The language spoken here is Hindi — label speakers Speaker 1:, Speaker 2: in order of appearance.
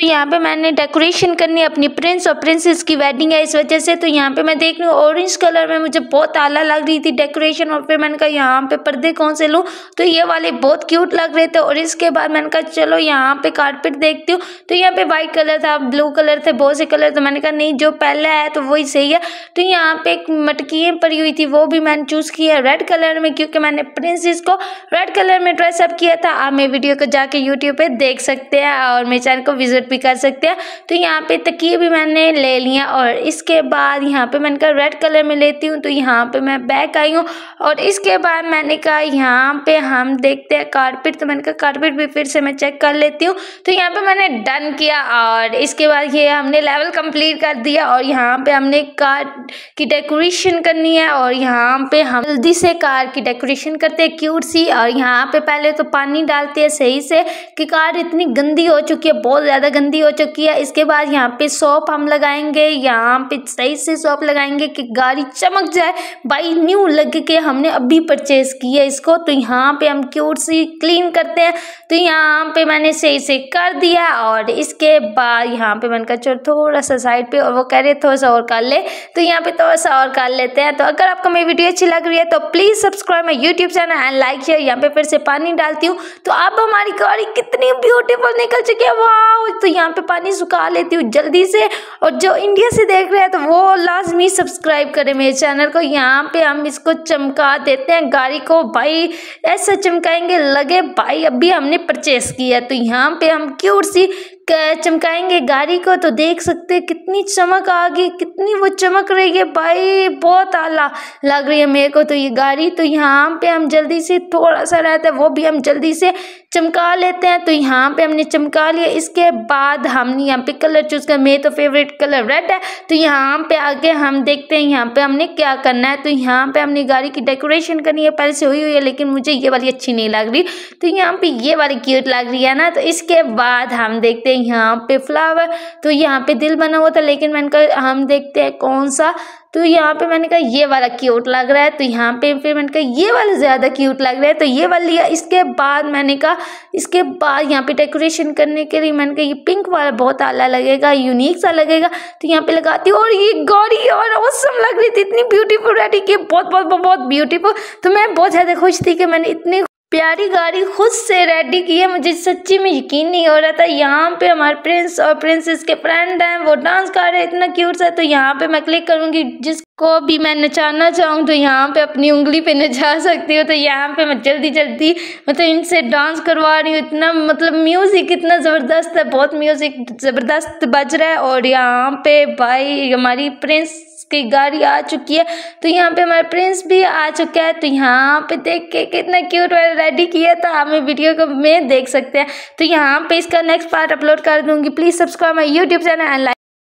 Speaker 1: तो यहाँ पे मैंने डेकोरेशन करनी है अपनी प्रिंस और प्रिंसेस की वेडिंग है इस वजह से तो यहाँ पे मैं देख रही हूँ ऑरेंज कलर में मुझे बहुत आला लग रही थी डेकोरेशन और फिर मैंने कहा यहाँ पे पर्दे कौन से लूँ तो ये वाले बहुत क्यूट लग रहे थे और इसके बाद मैंने कहा चलो यहाँ पे कारपेट देखती हूँ तो यहाँ पे वाइट कलर था ब्लू कलर थे बहुत से कलर तो मैंने कहा नहीं जो पहला है तो वही सही है तो यहाँ पे एक मटकियाँ पड़ी हुई थी वो भी मैंने चूज़ की है रेड कलर में क्योंकि मैंने प्रिंसेस को रेड कलर में ड्रेसअप किया था आप मेरे वीडियो को जाके यूट्यूब पर देख सकते हैं और मेरे चैनल को विजिट भी कर सकते हैं तो यहाँ पे तकिए भी मैंने ले लिया और इसके बाद यहाँ पे मैंने कहा रेड कलर में लेती हूँ तो यहाँ पे मैं बैक आई हूँ और इसके बाद मैंने कहा यहाँ पे हम देखते हैं कारपेट तो मैंने कहा कारपेट भी फिर से मैं चेक कर लेती हूँ तो यहाँ पर मैंने डन किया और इसके बाद ये हमने लेवल कंप्लीट कर दिया और यहाँ पे हमने कार की डेकोरेशन करनी है और यहाँ पे हम जल्दी से कार की डेकोरेशन करते हैं क्यूट सी और यहाँ पे पहले तो पानी डालते हैं सही से कि कार इतनी गंदी हो चुकी है बहुत ज़्यादा गंदी हो चुकी है इसके बाद यहाँ पे सॉप हम लगाएंगे यहाँ पे सही से सॉप लगाएंगे कि गाड़ी चमक जाए बाई न्यू लग के हमने अभी परचेज़ की है इसको तो यहाँ पे हम क्यूट सी क्लीन करते हैं तो यहाँ पे मैंने सही से कर दिया और इसके बाद यहाँ पे मैंने कहा चोर थोड़ा सा साइड पे और वो कह रहे थोड़ा सा और कर ले तो यहाँ पे थोड़ा सा और कर लेते हैं तो अगर आपको मेरी वीडियो अच्छी लग रही है तो please subscribe my YouTube channel and like share यहाँ पे फिर से पानी डालती हूँ तो अब हमारी गाड़ी कितनी ब्यूटीफुल निकल चुकी है वाह तो तो यहाँ पे पानी सुखा लेती हूँ जल्दी से और जो इंडिया से देख रहे हैं तो वो लाजमी सब्सक्राइब करें मेरे चैनल को यहाँ पे हम इसको चमका देते हैं गाड़ी को भाई ऐसा चमकाएंगे लगे भाई अभी हमने परचेस किया तो यहाँ पे हम क्यूट सी चमकाएंगे गाड़ी को तो देख सकते हैं कितनी चमक आ गई कितनी वो चमक रही है भाई बहुत आला लग रही है मेरे को तो ये गाड़ी तो यहाँ पे हम जल्दी से थोड़ा सा रहता है वो भी हम जल्दी से चमका लेते हैं तो यहाँ पे हमने चमका लिया इसके बाद हमने यहाँ पे कलर चूज़ कर मेरे तो फेवरेट कलर रेड है तो यहाँ पे आगे हम देखते हैं यहाँ पे हमने क्या करना है तो यहाँ पे हमने गाड़ी की डेकोरेशन करनी है पहले से हुई हुई है लेकिन मुझे ये वाली अच्छी नहीं लग रही तो यहाँ पे ये वाली क्यूट लग रही है ना तो इसके बाद हम देखते हैं यहाँ पे फ्लावर तो यहाँ पे दिल बना हुआ था लेकिन मैंने कहा हम देखते हैं कौन सा तो यहाँ पे मैंने कहा ये वाला क्यूट लग रहा है तो यहाँ पे फिर मैंने कहा ये वाला ज़्यादा क्यूट लग रहा है तो ये वाला लिया इसके बाद मैंने कहा इसके बाद यहाँ पे डेकोरेशन करने के लिए मैंने कहा ये पिंक वाला बहुत आला लगेगा यूनिक सा लगेगा तो यहाँ पे लगाती और ये गौरी और औसम लग रही थी इतनी ब्यूटीफुल रहती कि बहुत बहुत, बहुत ब्यूटीफुल तो मैं बहुत ज़्यादा खुश थी कि मैंने इतनी प्यारी गाड़ी खुद से रेडी की है मुझे सच्ची में यकीन नहीं हो रहा था यहाँ पे हमारे प्रिंस और प्रिंसेस के फ्रेंड हैं वो डांस कर रहे हैं इतना क्यूट सा तो यहाँ पे मैं क्लिक करूँगी जिस को भी मैं नचाना चाहूँ तो यहाँ पे अपनी उंगली पे नचा सकती हूँ तो यहाँ पे मैं जल्दी जल्दी मतलब इनसे डांस करवा रही हूँ इतना मतलब म्यूज़िक इतना ज़बरदस्त है बहुत म्यूज़िक ज़बरदस्त बज रहा है और यहाँ पे भाई हमारी प्रिंस की गाड़ी आ चुकी है तो यहाँ पे हमारा प्रिंस भी आ चुका है तो यहाँ पे देख के कितना क्यूट वाले रेडी किया था हम वीडियो को मैं देख सकते हैं तो यहाँ पे इसका नेक्स्ट पार्ट अपलोड कर दूँगी please subscribe my YouTube channel and